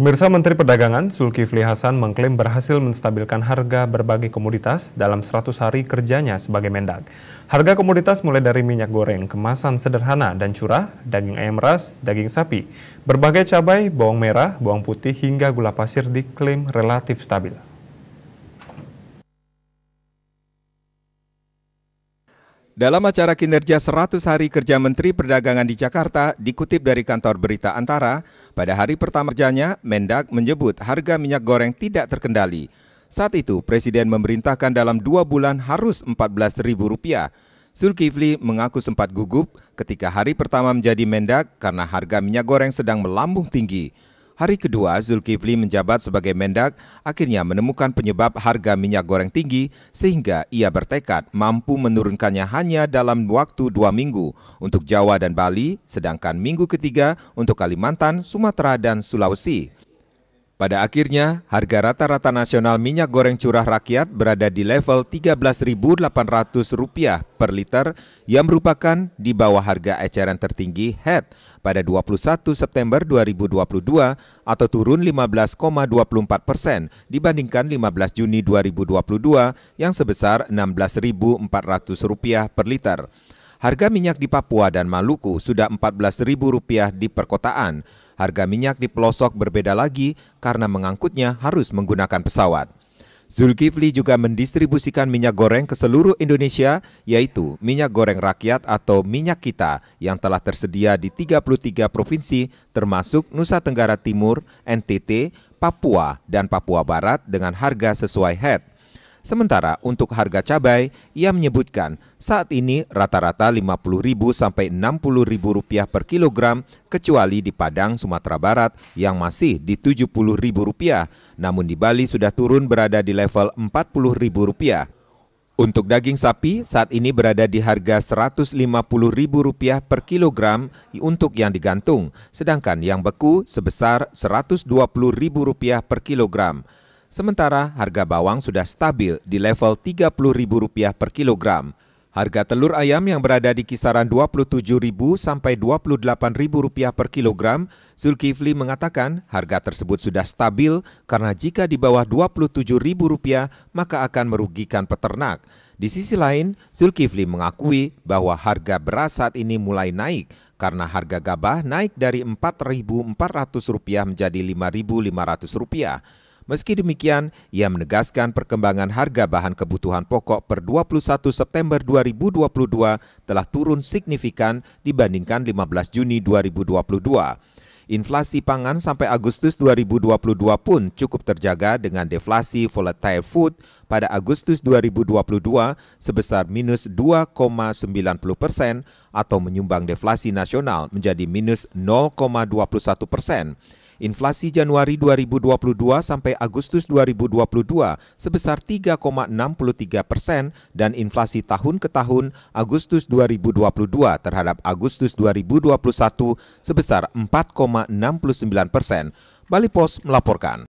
Pemirsa Menteri Perdagangan Zulkifli Hasan mengklaim berhasil menstabilkan harga berbagai komoditas dalam 100 hari kerjanya sebagai mendag. Harga komoditas mulai dari minyak goreng, kemasan sederhana dan curah, daging ayam ras, daging sapi, berbagai cabai, bawang merah, bawang putih hingga gula pasir diklaim relatif stabil. Dalam acara kinerja 100 hari kerja Menteri Perdagangan di Jakarta, dikutip dari kantor berita Antara, pada hari pertama kerjanya, Mendak menyebut harga minyak goreng tidak terkendali. Saat itu, Presiden memerintahkan dalam dua bulan harus Rp14.000. Zulkifli mengaku sempat gugup ketika hari pertama menjadi Mendak karena harga minyak goreng sedang melambung tinggi. Hari kedua, Zulkifli menjabat sebagai Mendak, akhirnya menemukan penyebab harga minyak goreng tinggi sehingga ia bertekad mampu menurunkannya hanya dalam waktu dua minggu untuk Jawa dan Bali, sedangkan minggu ketiga untuk Kalimantan, Sumatera, dan Sulawesi. Pada akhirnya, harga rata-rata nasional minyak goreng curah rakyat berada di level Rp13.800 per liter yang merupakan di bawah harga eceran tertinggi (head) pada 21 September 2022 atau turun 15,24 persen dibandingkan 15 Juni 2022 yang sebesar Rp16.400 per liter. Harga minyak di Papua dan Maluku sudah Rp14.000 di perkotaan. Harga minyak di pelosok berbeda lagi karena mengangkutnya harus menggunakan pesawat. Zulkifli juga mendistribusikan minyak goreng ke seluruh Indonesia, yaitu minyak goreng rakyat atau minyak kita yang telah tersedia di 33 provinsi termasuk Nusa Tenggara Timur, NTT, Papua, dan Papua Barat dengan harga sesuai head. Sementara untuk harga cabai, ia menyebutkan saat ini rata-rata Rp50.000 sampai Rp60.000 per kilogram kecuali di Padang, Sumatera Barat yang masih di Rp70.000, namun di Bali sudah turun berada di level Rp40.000. Untuk daging sapi saat ini berada di harga Rp150.000 per kilogram untuk yang digantung, sedangkan yang beku sebesar Rp120.000 per kilogram. Sementara harga bawang sudah stabil di level Rp30.000 per kilogram. Harga telur ayam yang berada di kisaran Rp27.000 sampai Rp28.000 per kilogram, Zulkifli mengatakan harga tersebut sudah stabil karena jika di bawah Rp27.000 maka akan merugikan peternak. Di sisi lain, Zulkifli mengakui bahwa harga beras saat ini mulai naik karena harga gabah naik dari Rp4.400 menjadi Rp5.500. Meski demikian, ia menegaskan perkembangan harga bahan kebutuhan pokok per 21 September 2022 telah turun signifikan dibandingkan 15 Juni 2022. Inflasi pangan sampai Agustus 2022 pun cukup terjaga dengan deflasi volatile food pada Agustus 2022 sebesar minus 2,90 persen atau menyumbang deflasi nasional menjadi minus 0,21 persen. Inflasi Januari 2022 sampai Agustus 2022 sebesar 3,63 persen dan inflasi tahun ke tahun Agustus 2022 terhadap Agustus 2021 sebesar 4,69 persen. Bali Pos melaporkan.